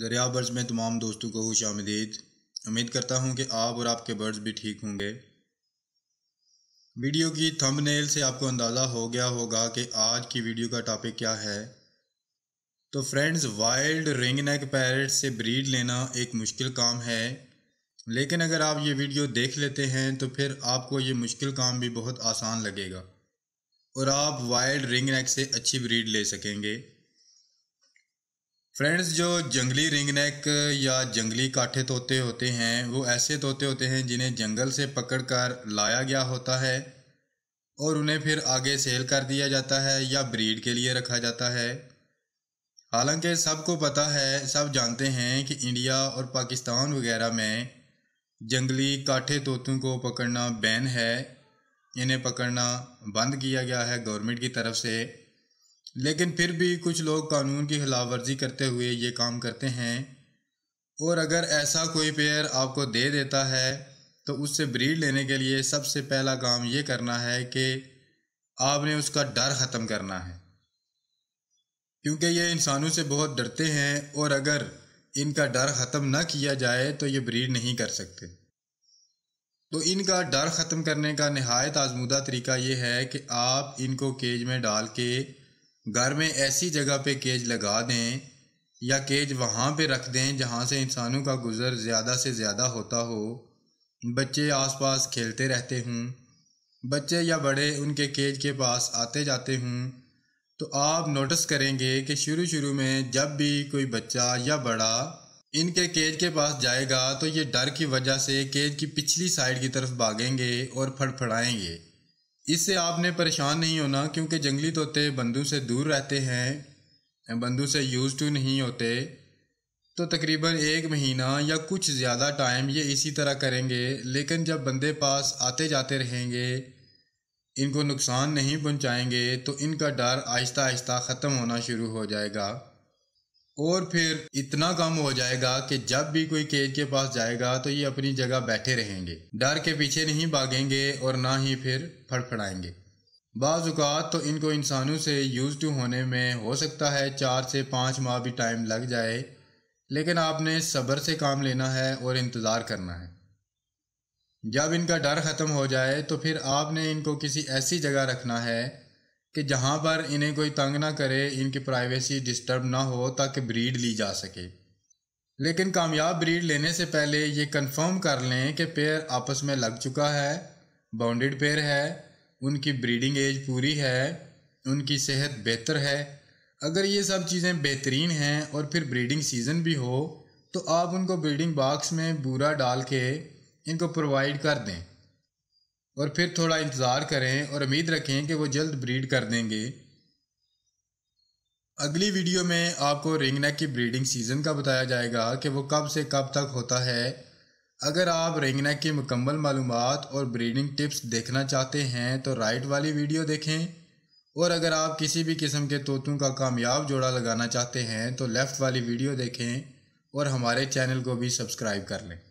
दरिया बर्ड्स में तमाम दोस्तों को खुश आमदीद उम्मीद करता हूँ कि आप और आपके बर्ड्स भी ठीक होंगे वीडियो की थंबनेल से आपको अंदाज़ा हो गया होगा कि आज की वीडियो का टॉपिक क्या है तो friends wild ring neck parrot से ब्रीड लेना एक मुश्किल काम है लेकिन अगर आप ये वीडियो देख लेते हैं तो फिर आपको ये मुश्किल काम भी बहुत आसान लगेगा और आप वाइल्ड रिंग नेक से अच्छी ब्रीड ले सकेंगे फ्रेंड्स जो जंगली रिंगनेक या जंगली काठे तोते होते हैं वो ऐसे तोते होते हैं जिन्हें जंगल से पकड़कर लाया गया होता है और उन्हें फिर आगे सेल कर दिया जाता है या ब्रीड के लिए रखा जाता है हालांकि सबको पता है सब जानते हैं कि इंडिया और पाकिस्तान वगैरह में जंगली काठे तोतों को पकड़ना बैन है इन्हें पकड़ना बंद किया गया है गवर्नमेंट की तरफ से लेकिन फिर भी कुछ लोग कानून की खिलाफ वर्जी करते हुए ये काम करते हैं और अगर ऐसा कोई पेयर आपको दे देता है तो उससे ब्रीड लेने के लिए सबसे पहला काम ये करना है कि आपने उसका डर ख़त्म करना है क्योंकि ये इंसानों से बहुत डरते हैं और अगर इनका डर ख़त्म ना किया जाए तो ये ब्रीड नहीं कर सकते तो इनका डर ख़त्म करने का नहायत आजमूदा तरीका ये है कि आप इनको केज में डाल के घर में ऐसी जगह पे केज लगा दें या केज वहाँ पे रख दें जहाँ से इंसानों का गुज़र ज़्यादा से ज़्यादा होता हो बच्चे आसपास खेलते रहते हों बच्चे या बड़े उनके केज के पास आते जाते हों तो आप नोटिस करेंगे कि शुरू शुरू में जब भी कोई बच्चा या बड़ा इनके केज के पास जाएगा तो ये डर की वजह से केज की पिछली साइड की तरफ भागेंगे और फड़फड़ाएंगे इससे आपने परेशान नहीं होना क्योंकि जंगली तोते बंदू से दूर रहते हैं बंदू से यूज़ टू नहीं होते तो तकरीबन एक महीना या कुछ ज़्यादा टाइम ये इसी तरह करेंगे लेकिन जब बंदे पास आते जाते रहेंगे इनको नुकसान नहीं पहुंचाएंगे तो इनका डर आहिस्ता आहिस्ता ख़त्म होना शुरू हो जाएगा और फिर इतना कम हो जाएगा कि जब भी कोई केज के पास जाएगा तो ये अपनी जगह बैठे रहेंगे डर के पीछे नहीं भागेंगे और ना ही फिर फड़फड़ाएंगे बाज़ात तो इनको इंसानों से यूज टू होने में हो सकता है चार से पाँच माह भी टाइम लग जाए लेकिन आपने सब्र से काम लेना है और इंतज़ार करना है जब इनका डर ख़त्म हो जाए तो फिर आपने इनको किसी ऐसी जगह रखना है कि जहाँ पर इन्हें कोई तंग ना करे इनकी प्राइवेसी डिस्टर्ब ना हो ताकि ब्रीड ली जा सके लेकिन कामयाब ब्रीड लेने से पहले ये कंफर्म कर लें कि पेड़ आपस में लग चुका है बाउंडेड पेड़ है उनकी ब्रीडिंग एज पूरी है उनकी सेहत बेहतर है अगर ये सब चीज़ें बेहतरीन हैं और फिर ब्रीडिंग सीज़न भी हो तो आप उनको ब्रीडिंग बॉक्स में बूरा डाल के इनको प्रोवाइड कर दें और फिर थोड़ा इंतज़ार करें और उम्मीद रखें कि वो जल्द ब्रीड कर देंगे अगली वीडियो में आपको रिंगनेक की ब्रीडिंग सीज़न का बताया जाएगा कि वो कब से कब तक होता है अगर आप रिंगनेक की मुकम्मल मालूम और ब्रीडिंग टिप्स देखना चाहते हैं तो राइट वाली वीडियो देखें और अगर आप किसी भी किस्म के तोतों का कामयाब जोड़ा लगाना चाहते हैं तो लेफ़्ट वाली वीडियो देखें और हमारे चैनल को भी सब्सक्राइब कर लें